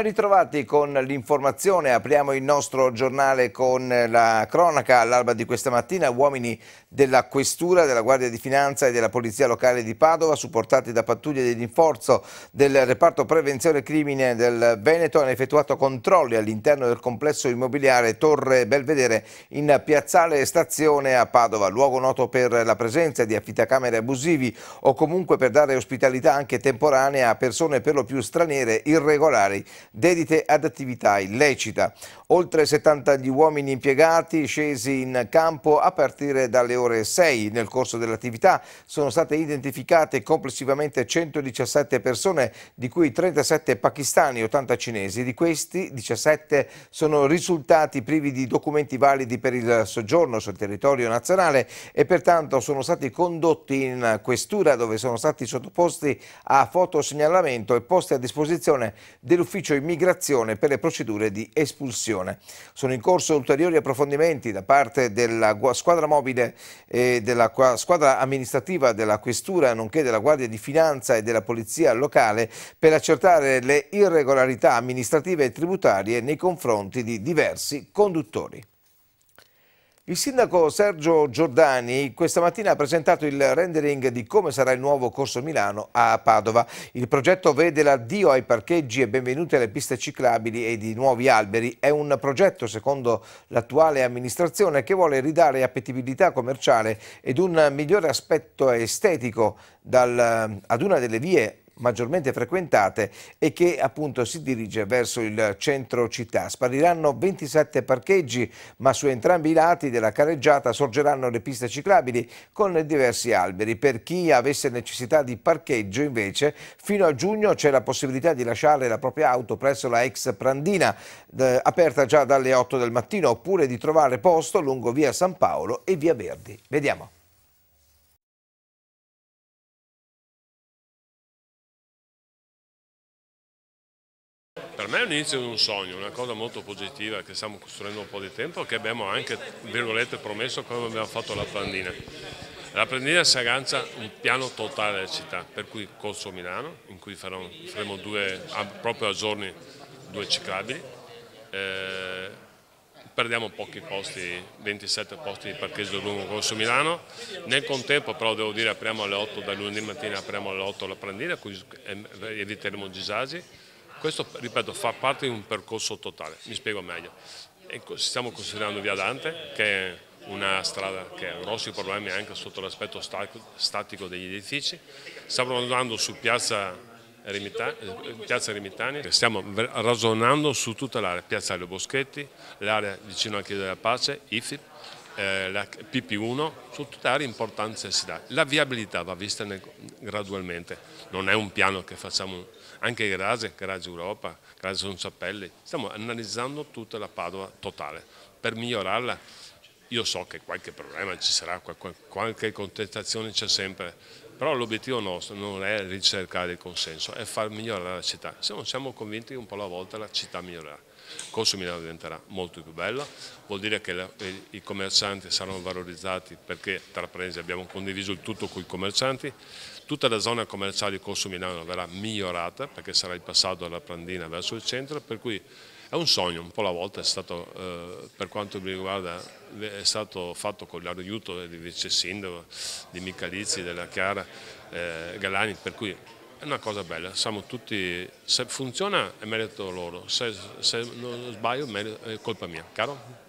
Ben ritrovati con l'informazione, apriamo il nostro giornale con la cronaca all'alba di questa mattina, uomini della Questura, della Guardia di Finanza e della Polizia Locale di Padova, supportati da pattuglie di rinforzo del reparto prevenzione crimine del Veneto, hanno effettuato controlli all'interno del complesso immobiliare Torre Belvedere in piazzale Stazione a Padova, luogo noto per la presenza di affittacamere abusivi o comunque per dare ospitalità anche temporanea a persone per lo più straniere irregolari dedite ad attività illecita. Oltre 70 gli uomini impiegati scesi in campo a partire dalle ore 6. Nel corso dell'attività sono state identificate complessivamente 117 persone, di cui 37 pakistani e 80 cinesi. Di questi 17 sono risultati privi di documenti validi per il soggiorno sul territorio nazionale e pertanto sono stati condotti in questura dove sono stati sottoposti a fotosegnalamento e posti a disposizione dell'ufficio immigrazione per le procedure di espulsione. Sono in corso ulteriori approfondimenti da parte della squadra mobile e eh, della squadra amministrativa della Questura, nonché della Guardia di Finanza e della Polizia locale per accertare le irregolarità amministrative e tributarie nei confronti di diversi conduttori. Il sindaco Sergio Giordani questa mattina ha presentato il rendering di come sarà il nuovo corso Milano a Padova. Il progetto vede l'addio ai parcheggi e benvenuti alle piste ciclabili e di nuovi alberi. È un progetto, secondo l'attuale amministrazione, che vuole ridare appetibilità commerciale ed un migliore aspetto estetico dal, ad una delle vie maggiormente frequentate e che appunto si dirige verso il centro città. Spariranno 27 parcheggi, ma su entrambi i lati della carreggiata sorgeranno le piste ciclabili con diversi alberi. Per chi avesse necessità di parcheggio invece, fino a giugno c'è la possibilità di lasciare la propria auto presso la ex Prandina, eh, aperta già dalle 8 del mattino, oppure di trovare posto lungo via San Paolo e via Verdi. Vediamo. me è l'inizio di un sogno, una cosa molto positiva che stiamo costruendo un po' di tempo e che abbiamo anche, virgolette, promesso come abbiamo fatto la Plandina. La Plandina si aggancia un piano totale della città, per cui Corso Milano, in cui faremo, faremo due, proprio a giorni due ciclabili, eh, perdiamo pochi posti, 27 posti di parcheggio lungo Corso Milano, nel contempo però devo dire apriamo alle 8, da lunedì mattina apriamo alle 8 la Prandina, cui eh, eviteremo disagi, questo, ripeto, fa parte di un percorso totale, mi spiego meglio. stiamo considerando Via Dante, che è una strada che ha grossi problemi anche sotto l'aspetto statico degli edifici. Stiamo lavorando su Piazza Remitani, eh, stiamo ragionando su tutta l'area, Piazza Alio Boschetti, l'area vicino al Chiesa della Pace, IFIP, eh, la PP1, su tutte le aree importanti della città. La viabilità va vista gradualmente, non è un piano che facciamo anche Grase, Grase Europa, Grase Ciappelli. stiamo analizzando tutta la Padova totale per migliorarla. Io so che qualche problema ci sarà, qualche contestazione c'è sempre, però l'obiettivo nostro non è ricercare il consenso, è far migliorare la città. Se non siamo convinti che un po' alla volta la città migliorerà. Corso Milano diventerà molto più bella, vuol dire che la, eh, i commercianti saranno valorizzati perché tra prese abbiamo condiviso il tutto con i commercianti, Tutta la zona commerciale di Corso Milano verrà migliorata perché sarà il passaggio dalla Prandina verso il centro, per cui è un sogno, un po' alla volta è stato, eh, per quanto mi riguarda, eh, è stato fatto con l'aiuto del vice sindaco di Micalizzi, della Chiara eh, Galani, per cui è una cosa bella, siamo tutti, se funziona è merito loro, se, se non sbaglio è colpa mia, caro?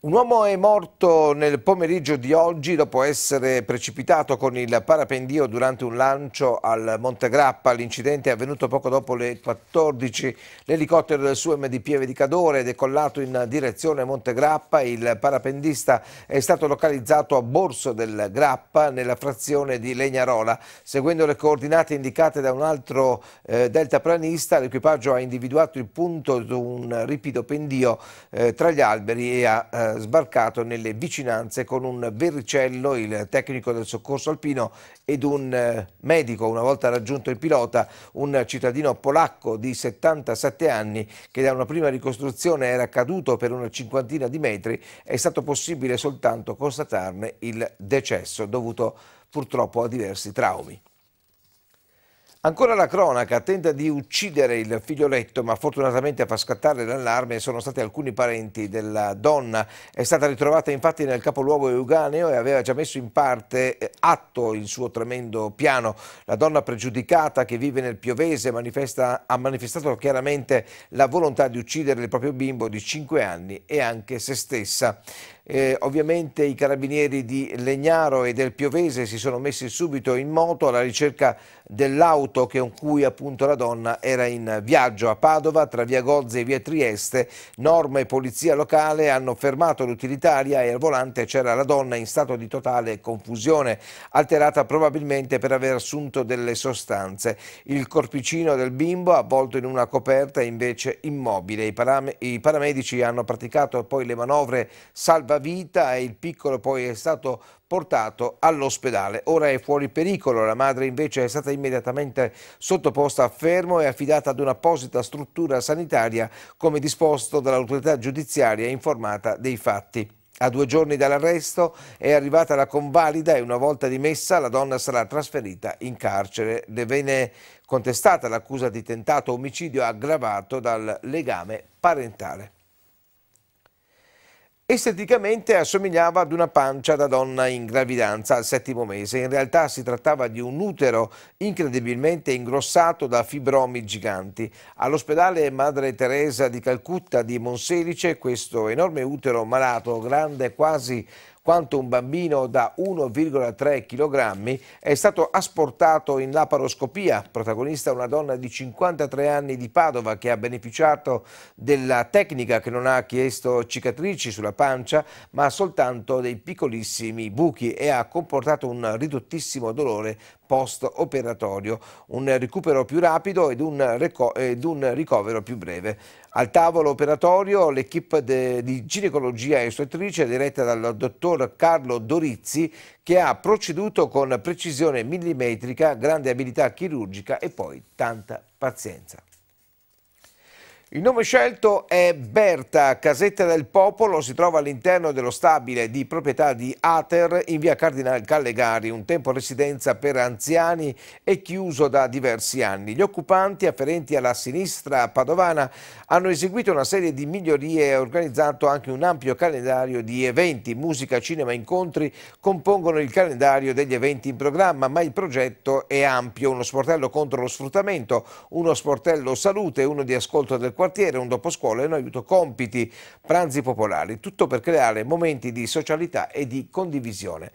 Un uomo è morto nel pomeriggio di oggi dopo essere precipitato con il parapendio durante un lancio al Monte Grappa. L'incidente è avvenuto poco dopo le 14. L'elicottero del suo MDP Vedicadore è decollato in direzione Monte Grappa. Il parapendista è stato localizzato a Borso del Grappa nella frazione di Legnarola. Seguendo le coordinate indicate da un altro eh, deltaplanista, l'equipaggio ha individuato il punto di un ripido pendio eh, tra gli alberi e ha eh, sbarcato nelle vicinanze con un verricello, il tecnico del soccorso alpino ed un eh, medico. Una volta raggiunto il pilota, un cittadino polacco di 77 anni che da una prima ricostruzione era caduto per una cinquantina di metri, è stato possibile soltanto constatarne il decesso dovuto purtroppo a diversi traumi. Ancora la cronaca tenta di uccidere il figlioletto, ma fortunatamente a far scattare l'allarme sono stati alcuni parenti della donna. È stata ritrovata infatti nel capoluogo euganeo e aveva già messo in parte eh, atto il suo tremendo piano. La donna pregiudicata che vive nel Piovese ha manifestato chiaramente la volontà di uccidere il proprio bimbo di 5 anni e anche se stessa. Eh, ovviamente i carabinieri di Legnaro e del Piovese si sono messi subito in moto alla ricerca dell'auto con cui appunto la donna era in viaggio a Padova tra via Gozze e via Trieste. Norma e polizia locale hanno fermato l'utilitaria e al volante c'era la donna in stato di totale confusione, alterata probabilmente per aver assunto delle sostanze. Il corpicino del bimbo avvolto in una coperta invece immobile. I, param i paramedici hanno praticato poi le manovre salvaggiate vita e il piccolo poi è stato portato all'ospedale. Ora è fuori pericolo, la madre invece è stata immediatamente sottoposta a fermo e affidata ad un'apposita struttura sanitaria come disposto dall'autorità giudiziaria informata dei fatti. A due giorni dall'arresto è arrivata la convalida e una volta dimessa la donna sarà trasferita in carcere. Le viene contestata l'accusa di tentato omicidio aggravato dal legame parentale. Esteticamente assomigliava ad una pancia da donna in gravidanza al settimo mese, in realtà si trattava di un utero incredibilmente ingrossato da fibromi giganti. All'ospedale Madre Teresa di Calcutta di Monselice questo enorme utero malato, grande quasi quanto un bambino da 1,3 kg è stato asportato in laparoscopia, protagonista una donna di 53 anni di Padova che ha beneficiato della tecnica che non ha chiesto cicatrici sulla pancia ma soltanto dei piccolissimi buchi e ha comportato un ridottissimo dolore post operatorio, un recupero più rapido ed un, ed un ricovero più breve. Al tavolo operatorio l'equipe di ginecologia istruttrice diretta dal dottor Carlo Dorizzi che ha proceduto con precisione millimetrica, grande abilità chirurgica e poi tanta pazienza. Il nome scelto è Berta, Casetta del Popolo, si trova all'interno dello stabile di proprietà di Ater in via Cardinal Callegari, un tempo residenza per anziani e chiuso da diversi anni. Gli occupanti afferenti alla sinistra padovana hanno eseguito una serie di migliorie e organizzato anche un ampio calendario di eventi. Musica, cinema, incontri compongono il calendario degli eventi in programma, ma il progetto è ampio. Uno sportello contro lo sfruttamento, uno sportello salute, uno di ascolto del quartiere, un dopo scuola e un aiuto compiti, pranzi popolari, tutto per creare momenti di socialità e di condivisione.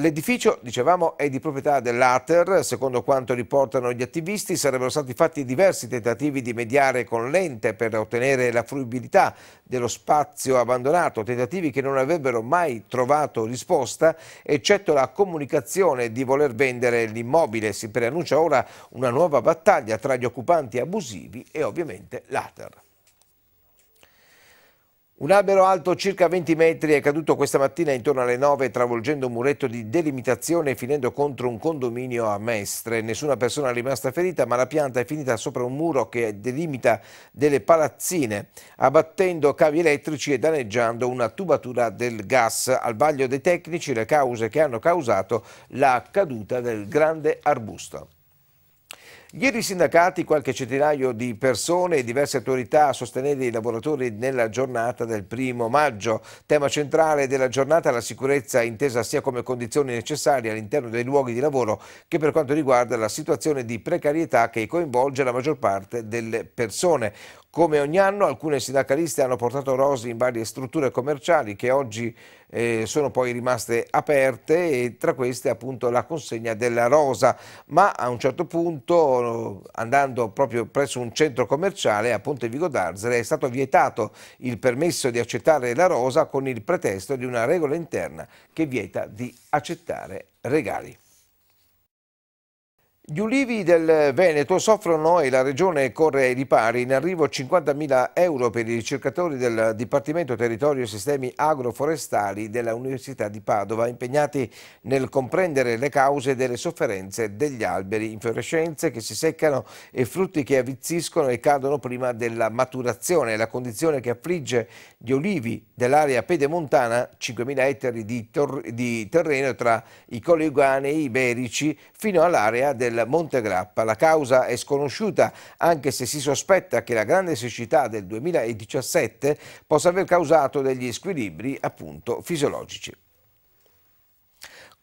L'edificio, dicevamo, è di proprietà dell'Ater. Secondo quanto riportano gli attivisti, sarebbero stati fatti diversi tentativi di mediare con l'ente per ottenere la fruibilità dello spazio abbandonato, tentativi che non avrebbero mai trovato risposta, eccetto la comunicazione di voler vendere l'immobile. Si preannuncia ora una nuova battaglia tra gli occupanti abusivi e ovviamente l'Ater. Un albero alto circa 20 metri è caduto questa mattina intorno alle 9 travolgendo un muretto di delimitazione e finendo contro un condominio a Mestre. Nessuna persona è rimasta ferita ma la pianta è finita sopra un muro che delimita delle palazzine abbattendo cavi elettrici e danneggiando una tubatura del gas. Al vaglio dei tecnici le cause che hanno causato la caduta del grande arbusto. Ieri i sindacati, qualche centinaio di persone e diverse autorità a sostenere i lavoratori nella giornata del primo maggio. Tema centrale della giornata è la sicurezza intesa sia come condizioni necessarie all'interno dei luoghi di lavoro che per quanto riguarda la situazione di precarietà che coinvolge la maggior parte delle persone. Come ogni anno alcune sindacaliste hanno portato rosi in varie strutture commerciali che oggi eh, sono poi rimaste aperte e tra queste appunto la consegna della rosa, ma a un certo punto andando proprio presso un centro commerciale a Ponte Vigo d'Arzere è stato vietato il permesso di accettare la rosa con il pretesto di una regola interna che vieta di accettare regali. Gli ulivi del Veneto soffrono e la Regione corre ai ripari. In arrivo 50.000 euro per i ricercatori del Dipartimento Territorio e Sistemi Agroforestali della Università di Padova, impegnati nel comprendere le cause delle sofferenze degli alberi, infiorescenze che si seccano e frutti che avvizziscono e cadono prima della maturazione, la condizione che affligge gli ulivi dell'area pedemontana, 5.000 ettari di, di terreno tra i Coliguanei iberici fino all'area del Monte Grappa. La causa è sconosciuta anche se si sospetta che la grande siccità del 2017 possa aver causato degli squilibri appunto fisiologici.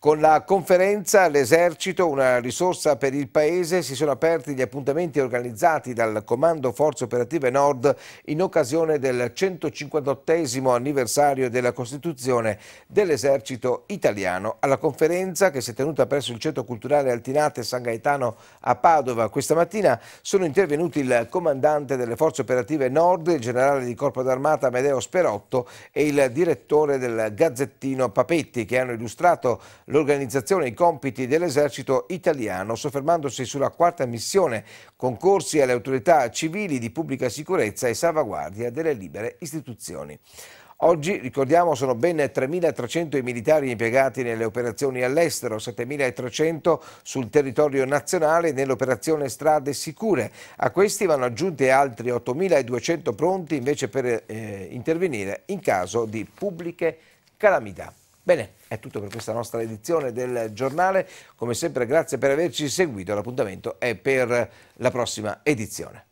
Con la conferenza L'esercito, una risorsa per il Paese, si sono aperti gli appuntamenti organizzati dal Comando Forze Operative Nord in occasione del 158 anniversario della Costituzione dell'Esercito italiano. Alla conferenza, che si è tenuta presso il Centro Culturale Altinate San Gaetano a Padova questa mattina, sono intervenuti il Comandante delle Forze Operative Nord, il Generale di Corpo d'Armata Medeo Sperotto e il Direttore del Gazzettino Papetti, che hanno illustrato l'organizzazione e i compiti dell'esercito italiano, soffermandosi sulla quarta missione, concorsi alle autorità civili di pubblica sicurezza e salvaguardia delle libere istituzioni. Oggi, ricordiamo, sono ben 3.300 i militari impiegati nelle operazioni all'estero, 7.300 sul territorio nazionale nell'operazione Strade Sicure. A questi vanno aggiunti altri 8.200 pronti invece per eh, intervenire in caso di pubbliche calamità. Bene, è tutto per questa nostra edizione del giornale. Come sempre grazie per averci seguito, l'appuntamento è per la prossima edizione.